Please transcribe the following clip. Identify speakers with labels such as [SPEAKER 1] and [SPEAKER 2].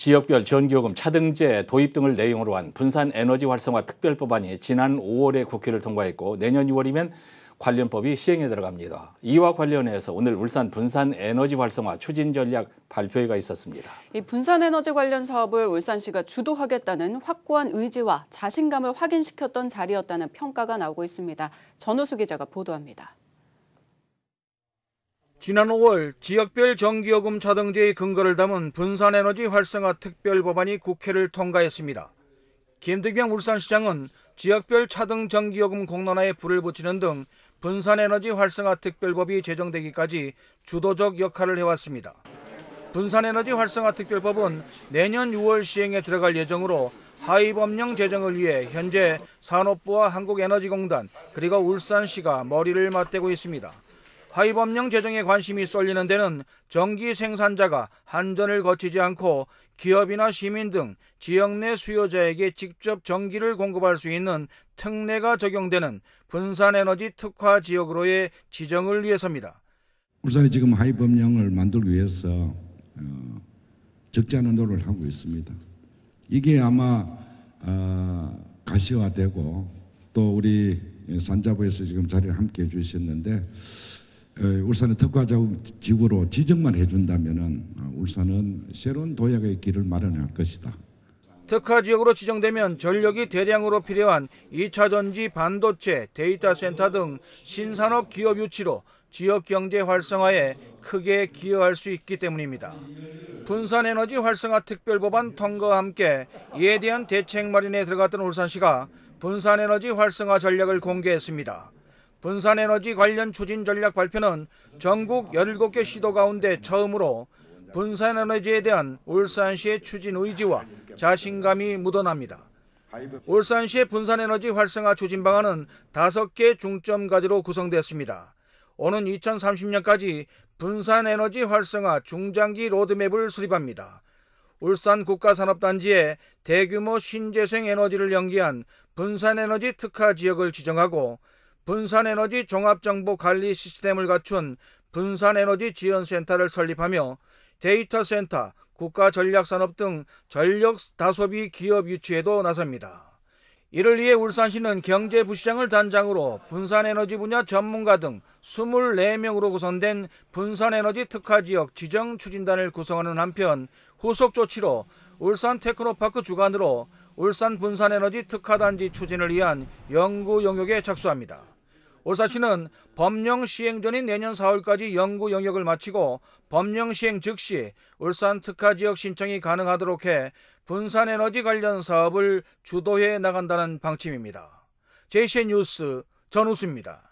[SPEAKER 1] 지역별 전기요금 차등제 도입 등을 내용으로 한 분산 에너지 활성화 특별법안이 지난 5월에 국회를 통과했고 내년 6월이면 관련법이 시행에 들어갑니다. 이와 관련해서 오늘 울산 분산 에너지 활성화 추진 전략 발표회가 있었습니다. 이 분산 에너지 관련 사업을 울산시가 주도하겠다는 확고한 의지와 자신감을 확인시켰던 자리였다는 평가가 나오고 있습니다. 전우수 기자가 보도합니다.
[SPEAKER 2] 지난 5월 지역별 전기요금 차등제의 근거를 담은 분산에너지 활성화 특별법안이 국회를 통과했습니다. 김득명 울산시장은 지역별 차등 전기요금 공론화에 불을 붙이는 등 분산에너지 활성화 특별법이 제정되기까지 주도적 역할을 해왔습니다. 분산에너지 활성화 특별법은 내년 6월 시행에 들어갈 예정으로 하위 법령 제정을 위해 현재 산업부와 한국에너지공단 그리고 울산시가 머리를 맞대고 있습니다. 하위법령 제정에 관심이 쏠리는 데는 전기 생산자가 한전을 거치지 않고 기업이나 시민 등 지역 내 수요자에게 직접 전기를 공급할 수 있는 특례가 적용되는 분산에너지 특화 지역으로의 지정을 위해서입니다.
[SPEAKER 1] 울산이 지금 하위법령을 만들기 위해서 어, 적지 않은 노력을 하고 있습니다. 이게 아마 어, 가시화되고 또 우리 산자부에서 지금 자리를 함께 해주셨는데 울산의 특화자치구로 지정만 해준다면 아, 울산은 새로운 도약의 길을 마련할 것이다.
[SPEAKER 2] 특화 지역으로 지정되면 전력이 대량으로 필요한 2차 전지, 반도체, 데이터 센터 등 신산업 기업 유치로 지역 경제 활성화에 크게 기여할 수 있기 때문입니다. 분산 에너지 활성화 특별법안 통과와 함께 이에 대한 대책 마련에 들어갔던 울산시가 분산 에너지 활성화 전략을 공개했습니다. 분산에너지 관련 추진 전략 발표는 전국 17개 시도 가운데 처음으로 분산에너지에 대한 울산시의 추진 의지와 자신감이 묻어납니다. 울산시의 분산에너지 활성화 추진 방안은 5개 중점 가지로 구성되었습니다. 오는 2030년까지 분산에너지 활성화 중장기 로드맵을 수립합니다. 울산 국가산업단지에 대규모 신재생 에너지를 연기한 분산에너지 특화 지역을 지정하고 분산에너지 종합정보관리 시스템을 갖춘 분산에너지 지원센터를 설립하며 데이터 센터, 국가전략산업 등 전력 다소비 기업 유치에도 나섭니다. 이를 위해 울산시는 경제부시장을 단장으로 분산에너지 분야 전문가 등 24명으로 구성된 분산에너지 특화지역 지정 추진단을 구성하는 한편 후속 조치로 울산 테크노파크 주관으로 울산 분산에너지 특화단지 추진을 위한 연구 용역에 착수합니다. 울산시는 법령 시행 전인 내년 4월까지 연구 영역을 마치고 법령 시행 즉시 울산 특화 지역 신청이 가능하도록 해 분산 에너지 관련 사업을 주도해 나간다는 방침입니다. JCN 뉴스 전우수입니다.